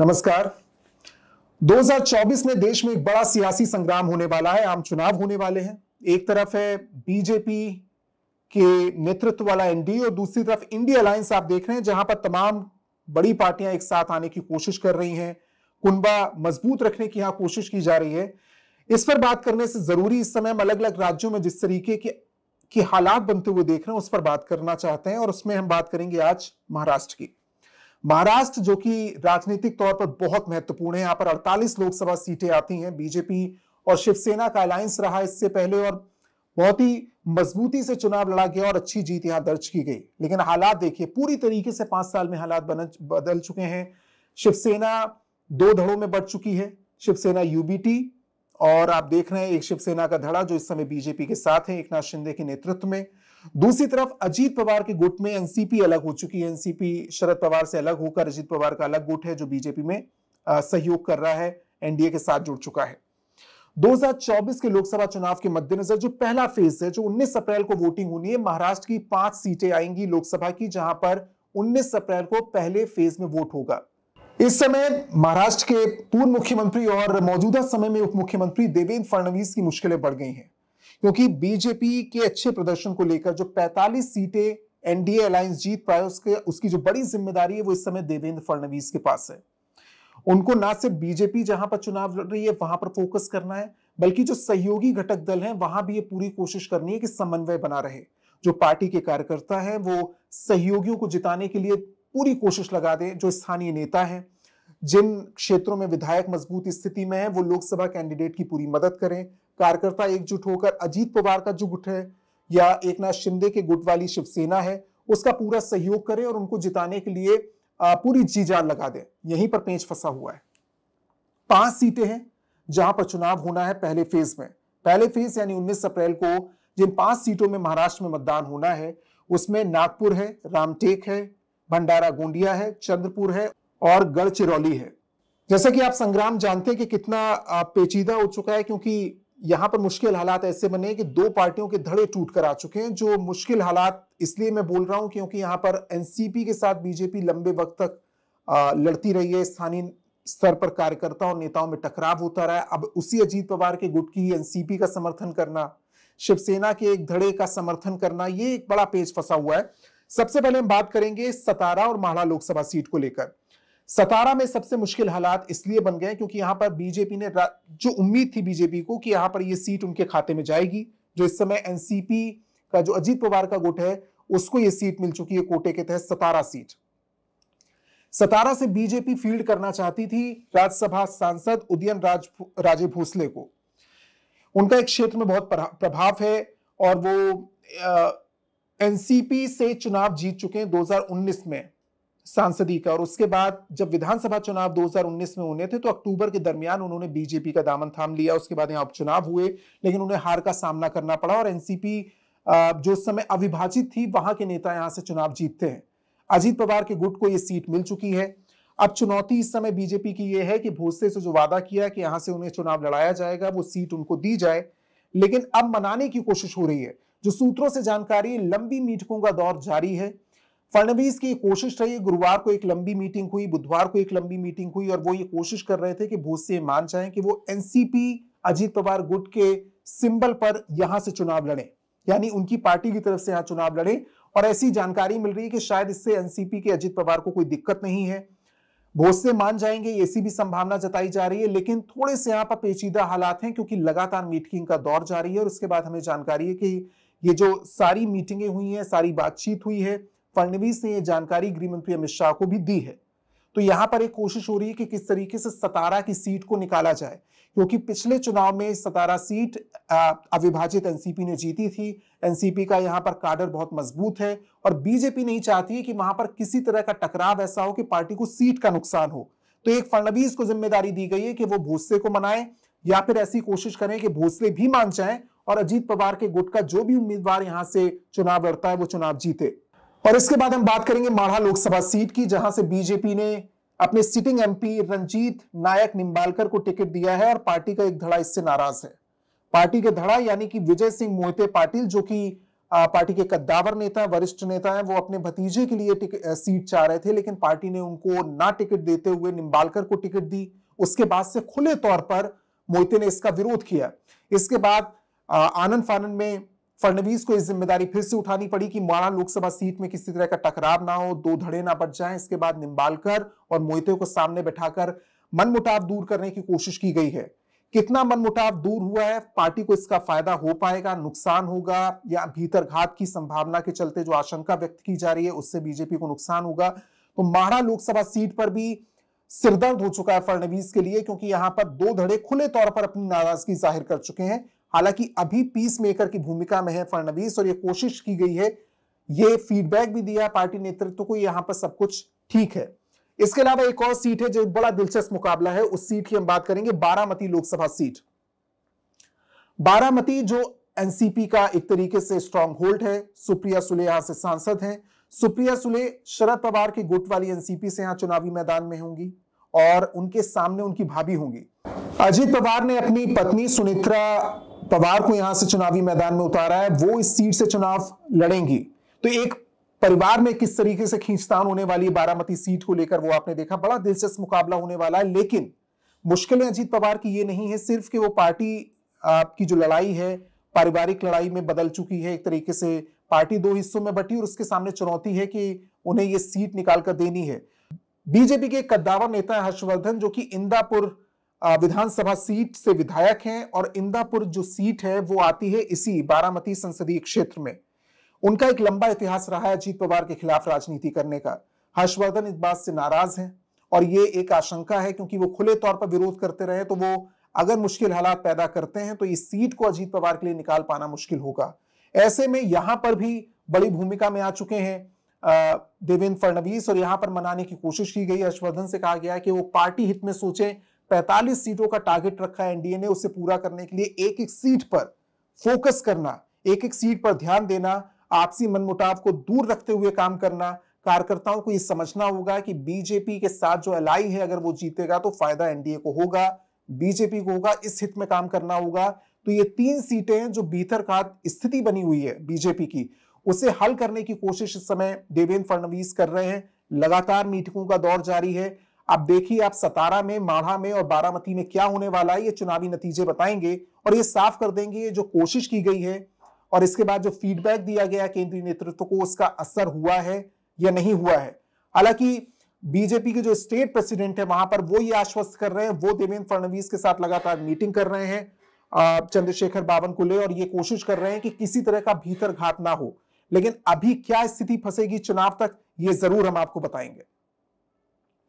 नमस्कार 2024 में देश में एक बड़ा सियासी संग्राम होने वाला है आम चुनाव होने वाले हैं एक तरफ है बीजेपी के नेतृत्व वाला एनडीए और दूसरी तरफ इंडिया अलायंस आप देख रहे हैं जहां पर तमाम बड़ी पार्टियां एक साथ आने की कोशिश कर रही हैं कुंबा मजबूत रखने की यहां कोशिश की जा रही है इस पर बात करने से जरूरी इस समय हम अलग अलग राज्यों में जिस तरीके के की हालात बनते हुए देख रहे हैं उस पर बात करना चाहते हैं और उसमें हम बात करेंगे आज महाराष्ट्र की महाराष्ट्र जो कि राजनीतिक तौर पर बहुत महत्वपूर्ण है यहाँ पर 48 लोकसभा सीटें आती हैं बीजेपी और शिवसेना का अलायंस रहा इससे पहले और बहुत ही मजबूती से चुनाव लड़ा गया और अच्छी जीत यहाँ दर्ज की गई लेकिन हालात देखिए पूरी तरीके से पांच साल में हालात बदल चुके हैं शिवसेना दो धड़ों में बढ़ चुकी है शिवसेना यूबीटी और आप देख रहे हैं एक शिवसेना का धड़ा जो इस समय बीजेपी के साथ है एक नाथ शिंदे के नेतृत्व में दूसरी तरफ अजीत पवार के गुट में एनसीपी अलग हो चुकी है एनसीपी शरद पवार से अलग होकर अजीत पवार का अलग गुट है जो बीजेपी में सहयोग कर रहा है एनडीए के साथ जुड़ चुका है 2024 के लोकसभा चुनाव के मद्देनजर जो पहला फेज है जो 19 अप्रैल को वोटिंग होनी है महाराष्ट्र की पांच सीटें आएंगी लोकसभा की जहां पर 19 अप्रैल को पहले फेज में वोट होगा इस समय महाराष्ट्र के पूर्व मुख्यमंत्री और मौजूदा समय में उप मुख्यमंत्री देवेंद्र फडणवीस की मुश्किलें बढ़ गई हैं क्योंकि बीजेपी के अच्छे प्रदर्शन को लेकर जो 45 सीटें एनडीए अलायंस जीत पाए उसके उसकी जो बड़ी जिम्मेदारी है वो इस समय देवेंद्र फडणवीस के पास है उनको ना सिर्फ बीजेपी जहां पर चुनाव लड़ रही है वहां पर फोकस करना है बल्कि जो सहयोगी घटक दल हैं वहां भी ये पूरी कोशिश करनी है कि समन्वय बना रहे जो पार्टी के कार्यकर्ता हैं वो सहयोगियों को जिताने के लिए पूरी कोशिश लगा दें जो स्थानीय नेता हैं जिन क्षेत्रों में विधायक मजबूत स्थिति में है वो लोकसभा कैंडिडेट की पूरी मदद करें कार्यकर्ता एकजुट होकर अजीत पवार का जो गुट है या एक नाथ शिंदे के गुट वाली शिवसेना है उसका पूरा सहयोग करें और उनको जिताने के लिए पूरी जी जान लगा दें यहीं पर पेंच फंसा हुआ है पांच सीटें हैं जहां पर चुनाव होना है पहले फेज में पहले फेज यानी 19 अप्रैल को जिन पांच सीटों में महाराष्ट्र में मतदान होना है उसमें नागपुर है रामटेक है भंडारा गोंडिया है चंद्रपुर है और गढ़चिरौली है जैसा कि आप संग्राम जानते हैं कि कितना पेचीदा हो चुका है क्योंकि यहां पर मुश्किल हालात ऐसे बने कि दो पार्टियों के धड़े टूट कर आ चुके हैं जो मुश्किल हालात इसलिए मैं बोल रहा हूं क्योंकि यहां पर एनसीपी के साथ बीजेपी लंबे वक्त तक लड़ती रही है स्थानीय स्तर पर कार्यकर्ताओं और नेताओं में टकराव होता रहा है अब उसी अजीत पवार के गुट की एनसीपी का समर्थन करना शिवसेना के एक धड़े का समर्थन करना ये एक बड़ा पेज फंसा हुआ है सबसे पहले हम बात करेंगे सतारा और माहड़ा लोकसभा सीट को लेकर सतारा में सबसे मुश्किल हालात इसलिए बन गए क्योंकि यहां पर बीजेपी ने जो उम्मीद थी बीजेपी को कि यहां पर यह सीट उनके खाते में जाएगी जो इस समय एनसीपी का जो अजीत पवार का गुट है उसको यह सीट मिल चुकी है कोटे के तहत सतारा सीट सतारा से बीजेपी फील्ड करना चाहती थी राज्यसभा सांसद उदयन राज राजे भोसले को उनका एक क्षेत्र में बहुत प्रभाव है और वो एनसीपी से चुनाव जीत चुके हैं 2019 में सांसदी का और उसके बाद जब विधानसभा चुनाव 2019 में होने थे तो अक्टूबर के दरमियान उन्होंने बीजेपी का दामन थाम लिया उसके बाद यहाँ उपचुनाव हुए लेकिन उन्हें हार का सामना करना पड़ा और एनसीपी जो उस समय अविभाजित थी वहां के नेता यहाँ से चुनाव जीतते हैं अजीत पवार के गुट को ये सीट मिल चुकी है अब चुनौती इस समय बीजेपी की यह है कि भोसले से जो वादा किया कि यहाँ से उन्हें चुनाव लड़ाया जाएगा वो सीट उनको दी जाए लेकिन अब मनाने की कोशिश हो रही है जो सूत्रों से जानकारी लंबी मीठकों का दौर जारी है फडणवीस की कोशिश रही गुरुवार को एक लंबी मीटिंग हुई बुधवार को एक लंबी मीटिंग हुई और वो ये कोशिश कर रहे थे कि भोसले मान जाए कि वो एनसीपी अजीत पवार गुट के सिंबल पर यहां से चुनाव लड़े यानी उनकी पार्टी की तरफ से यहां चुनाव लड़े और ऐसी जानकारी मिल रही है कि शायद इससे एनसीपी के अजीत पवार को कोई दिक्कत नहीं है भोसले मान जाएंगे ऐसी भी संभावना जताई जा रही है लेकिन थोड़े से यहाँ पर पेचीदा हालात हैं क्योंकि लगातार मीटिंग का दौर जारी है और उसके बाद हमें जानकारी है कि ये जो सारी मीटिंगें हुई हैं सारी बातचीत हुई है फडणवीस ने यह जानकारी गृह मंत्री अमित शाह को भी दी है तो यहां पर एक कोशिश हो रही है कि किस तरीके से सतारा की सीट को निकाला जाए क्योंकि पिछले चुनाव में सतारा सीट अविभाजित एनसीपी ने जीती थी एनसीपी का यहां पर काडर बहुत मजबूत है और बीजेपी नहीं चाहती है कि वहां पर किसी तरह का टकराव ऐसा हो कि पार्टी को सीट का नुकसान हो तो एक फडणवीस को जिम्मेदारी दी गई है कि वो भोसले को मनाए या फिर ऐसी कोशिश करें कि भोसले भी मान जाए और अजीत पवार के गुट का जो भी उम्मीदवार यहां से चुनाव लड़ता है वो चुनाव जीते और इसके बाद हम बात करेंगे माढ़ा लोकसभा सीट की जहां से बीजेपी ने अपने सिटिंग एमपी रंजीत नायक निम्बालकर को टिकट दिया है और पार्टी का एक धड़ा इससे नाराज है पार्टी के धड़ा यानी कि विजय सिंह मोहिते पाटिल जो कि पार्टी के कद्दावर नेता वरिष्ठ नेता है वो अपने भतीजे के लिए सीट चाह रहे थे लेकिन पार्टी ने उनको ना टिकट देते हुए निम्बालकर को टिकट दी उसके बाद से खुले तौर पर मोहिते ने इसका विरोध किया इसके बाद आनंद फानंद में फडणवीस को इस जिम्मेदारी फिर से उठानी पड़ी कि माणा लोकसभा सीट में किसी तरह का टकराव ना हो दो धड़े ना बच जाएं इसके बाद निम्बालकर और मोहिते को सामने बैठाकर मनमुटाव दूर करने की कोशिश की गई है कितना मनमुटाव दूर हुआ है पार्टी को इसका फायदा हो पाएगा नुकसान होगा या भीतर घात की संभावना के चलते जो आशंका व्यक्त की जा रही है उससे बीजेपी को नुकसान होगा तो माड़ा लोकसभा सीट पर भी सिरदर्द हो चुका है फडणवीस के लिए क्योंकि यहां पर दो धड़े खुले तौर पर अपनी नाराजगी जाहिर कर चुके हैं हालांकि अभी पीस मेकर की भूमिका में है फडनवीस और ये कोशिश की गई है ये फीडबैक भी दिया पार्टी नेतृत्व को यहां पर सब कुछ ठीक है इसके अलावा एक और सीट है जो बड़ा दिलचस्प मुकाबला है उस सीट की हम बात करेंगे बारामती लोकसभा सीट बारामती जो एनसीपी का एक तरीके से स्ट्रांग होल्ड है सुप्रिया सुले यहां से सांसद हैं सुप्रिया सुले शरद पवार के गुट वाली एनसीपी से यहां चुनावी मैदान में होंगी और उनके सामने उनकी भाभी होंगी अजीत पवार ने अपनी पत्नी सुनित्रा पवार को यहां से चुनावी मैदान में उतारा है वो इस सीट से चुनाव लड़ेंगी तो एक परिवार में किस तरीके से खींचतान होने वाली है बारामती सीट को लेकर वो आपने देखा बड़ा दिलचस्प मुकाबला होने वाला है लेकिन मुश्किलें अजीत पवार की ये नहीं है सिर्फ कि वो पार्टी आपकी जो लड़ाई है पारिवारिक लड़ाई में बदल चुकी है एक तरीके से पार्टी दो हिस्सों में बटी और उसके सामने चुनौती है कि उन्हें ये सीट निकाल कर देनी है बीजेपी के एक कद्दावर नेता हर्षवर्धन जो कि इंदापुर विधानसभा सीट से विधायक हैं और इंदापुर जो सीट है वो आती है इसी बारामती संसदीय क्षेत्र में उनका एक लंबा इतिहास रहा है अजीत पवार के खिलाफ राजनीति करने का हर्षवर्धन इस बात से नाराज हैं और ये एक आशंका है क्योंकि वो खुले तौर पर विरोध करते रहे तो वो अगर मुश्किल हालात पैदा करते हैं तो इस सीट को अजीत पवार के लिए निकाल पाना मुश्किल होगा ऐसे में यहां पर भी बड़ी भूमिका में आ चुके हैं देवेंद्र फडणवीस और यहां पर मनाने की कोशिश की गई हर्षवर्धन से कहा गया है कि वो पार्टी हित में सोचें 45 सीटों का टारगेट रखा है एनडीए ने उसे पूरा करने के लिए एक एक सीट पर फोकस करना एक एक सीट पर ध्यान देना आपसी मनमुटाव को दूर रखते हुए काम करना कार्यकर्ताओं को यह समझना होगा कि बीजेपी के साथ जो एलाई है अगर वो जीतेगा तो फायदा एनडीए को होगा बीजेपी को होगा इस हित में काम करना होगा तो ये तीन सीटें जो भीतर का स्थिति बनी हुई है बीजेपी की उसे हल करने की कोशिश इस समय देवेंद्र फडणवीस कर रहे हैं लगातार मीटिंगों का दौर जारी है आप देखिए आप सतारा में माढ़ा में और बारामती में क्या होने वाला है ये चुनावी नतीजे बताएंगे और ये साफ कर देंगे ये जो कोशिश की गई है और इसके बाद जो फीडबैक दिया गया केंद्रीय नेतृत्व को उसका असर हुआ है या नहीं हुआ है हालांकि बीजेपी के जो स्टेट प्रेसिडेंट है वहां पर वो ये आश्वस्त कर रहे हैं वो देवेंद्र फडणवीस के साथ लगातार मीटिंग कर रहे हैं चंद्रशेखर ले और ये कोशिश कर रहे हैं कि किसी तरह का भीतर घात ना हो लेकिन अभी क्या स्थिति फंसेगी चुनाव तक ये जरूर हम आपको बताएंगे